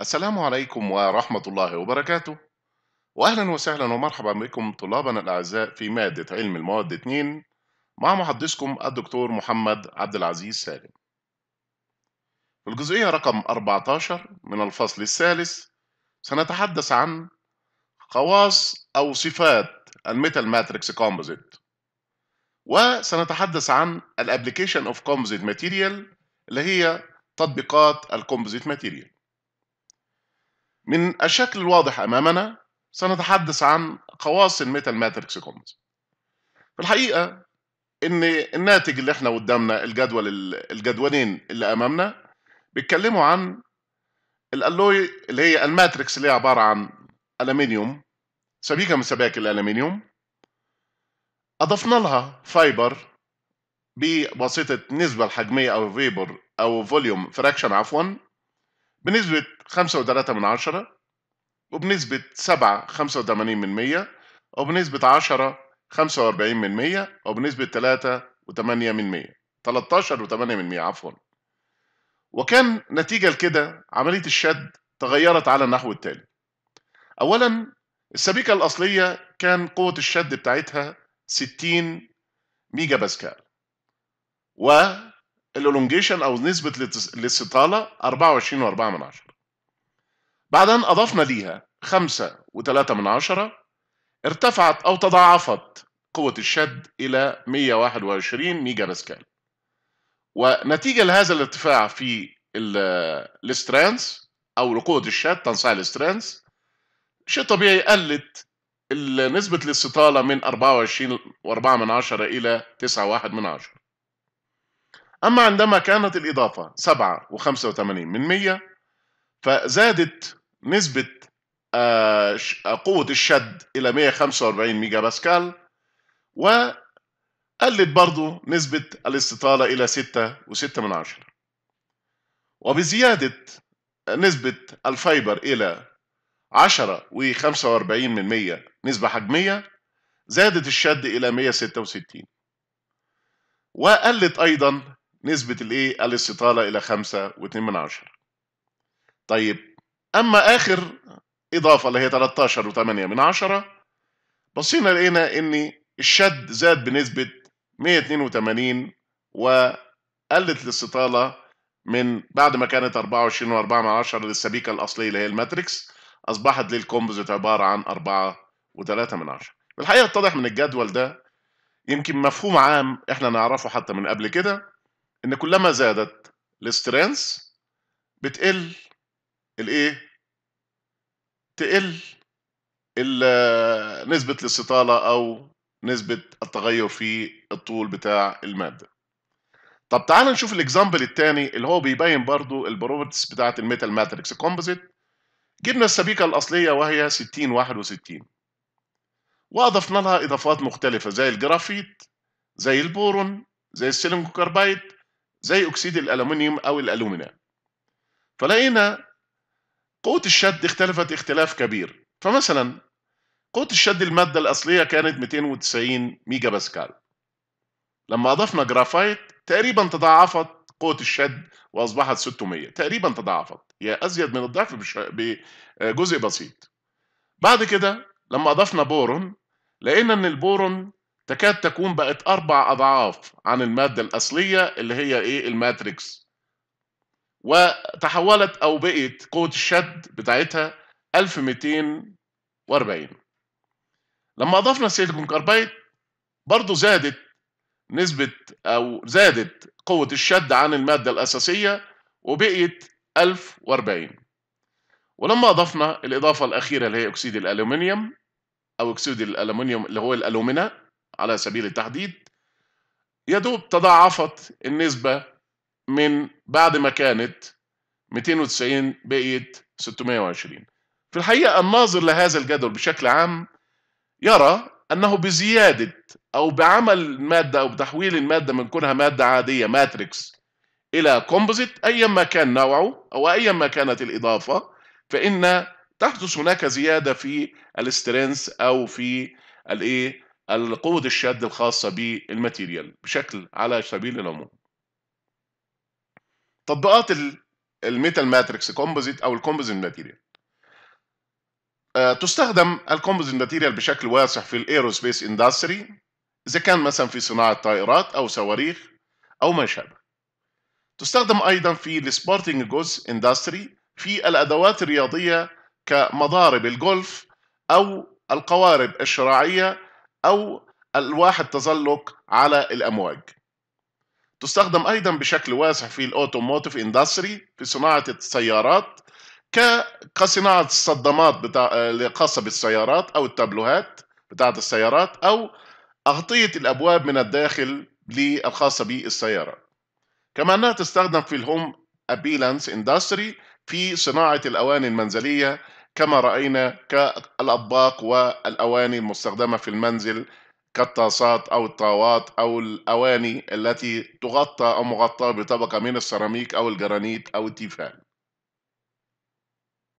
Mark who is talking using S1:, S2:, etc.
S1: السلام عليكم ورحمة الله وبركاته وأهلا وسهلا ومرحبا بكم طلابنا الأعزاء في مادة علم المواد 2 مع محدثكم الدكتور محمد عبد العزيز سالم في الجزئية رقم 14 من الفصل الثالث سنتحدث عن خواص أو صفات الميتال ماتريكس كومبوزيت وسنتحدث عن الابليكيشن اوف كومبوزيت ماتيريال اللي هي تطبيقات الكومبوزيت ماتيريال من الشكل الواضح امامنا سنتحدث عن قواس الميتال ماتريكس كومبوز في الحقيقه ان الناتج اللي احنا قدامنا الجدول الجدولين اللي امامنا بيتكلموا عن الالوي اللي هي الماتريكس اللي هي عباره عن الومنيوم سبيكه من سبائك الالومنيوم اضفنا لها فايبر بواسطه نسبه الحجميه او فيبر او فوليوم فراكشن عفوا بنسبة 5.3 من عشرة وبنسبة 7 85 من 100 وبنسبة 10 45 من 100 وبنسبة 3 و8 من 100 13 و8 من 100 عفوا وكان نتيجة لكده عملية الشد تغيرت على النحو التالي أولا السبيكة الأصلية كان قوة الشد بتاعتها 60 ميجا باسكال و الالونجيشن او نسبه الاستطاله 24.4 من عشرة بعدين اضفنا ليها 5.3 من عشرة ارتفعت او تضاعفت قوه الشد الى 121 ميجا باسكال ونتيجه لهذا الارتفاع في الاسترانس او لقوه الشد تنصاع الاسترانس شيء طبيعي قلت نسبه الاستطاله من 24.4 من عشرة الى 9.1 من عشرة أما عندما كانت الإضافة 7.85 من 100 فزادت نسبة آه، قوة الشد إلى 145 ميجا باسكال وقلت برضو نسبة الاستطالة إلى 6.6 من عشرة وبزيادة نسبة الفايبر إلى 10.45 من 100 نسبة حجمية زادت الشد إلى 166 وقلت أيضا نسبة الايه الاستطالة إلى 5.2 طيب أما آخر إضافة اللي هي 13 و8 من عشرة بصينا لقينا إن الشد زاد بنسبة 182 وقلت الاستطالة من بعد ما كانت 24 و4 من عشرة للسبيكة الأصلية اللي هي الماتريكس أصبحت للكومبوزيت عبارة عن 4 و3 من عشرة الحقيقة اتضح من الجدول ده يمكن مفهوم عام احنا نعرفه حتى من قبل كده ان كلما زادت السترينث بتقل الايه تقل نسبة الاستطالة أو نسبة التغير في الطول بتاع المادة طب تعال نشوف الاكزامبل الثاني اللي هو بيبين برضو البروبرتيز بتاعة الميتال ماتريكس كومبوزيت جبنا السبيكة الأصلية وهي 60 61 وأضفنا لها إضافات مختلفة زي الجرافيت زي البورون زي السيليكون كاربايد زي أكسيد الألومنيوم أو الالومنا فلقينا قوة الشد اختلفت اختلاف كبير فمثلا قوة الشد المادة الأصلية كانت 290 ميجا باسكال لما أضفنا جرافايت تقريبا تضاعفت قوة الشد وأصبحت 600 تقريبا تضاعفت هي أزيد من الضعف بجزء بسيط بعد كده لما أضفنا بورون لقينا إن البورون تكاد تكون بقت أربع أضعاف عن المادة الأصلية اللي هي إيه الماتريكس وتحولت أو بقت قوة الشد بتاعتها 1240 لما أضفنا سيليكون كاربايت برضو زادت نسبة أو زادت قوة الشد عن المادة الأساسية وبقيت 1040 ولما أضفنا الإضافة الأخيرة اللي هي أكسيد الألومنيوم أو أكسيد الألومنيوم اللي هو الألومينا على سبيل التحديد يدوب تضاعفت النسبة من بعد ما كانت 290 بقيت 620 في الحقيقة الناظر لهذا الجدول بشكل عام يرى أنه بزيادة أو بعمل المادة أو بتحويل المادة من كونها مادة عادية ماتريكس إلى كومبوزيت أيا ما كان نوعه أو أيا ما كانت الإضافة فإن تحدث هناك زيادة في الاسترينس أو في الايه القوة الشد الخاصة بالماتيريال بشكل على سبيل العموم تطبيقات الميتال ماتريكس كومبوزيت او الكومبوزيت ماتيريال آه، تستخدم الكومبوزيت ماتيريال بشكل واسع في الايروسبيس اندستري اذا كان مثلا في صناعه طائرات او صواريخ او ما شابه تستخدم ايضا في السبورتنج جوز اندستري في الادوات الرياضيه كمضارب الجولف او القوارب الشراعيه أو ألواح تزلق على الأمواج. تستخدم أيضا بشكل واسع في الأوتوموتيف إندستري في صناعة السيارات كصناعة الصدامات بتاع آه، الخاصة بالسيارات أو التابلوهات بتاعة السيارات أو أغطية الأبواب من الداخل الخاصة بالسيارات. كما أنها تستخدم في الهوم أبيلانس إندستري في صناعة الأواني المنزلية كما رأينا كالأطباق والأواني المستخدمة في المنزل كالطاسات أو الطاوات أو الأواني التي تغطى أو مغطاة بطبقة من السيراميك أو الجرانيت أو التيفال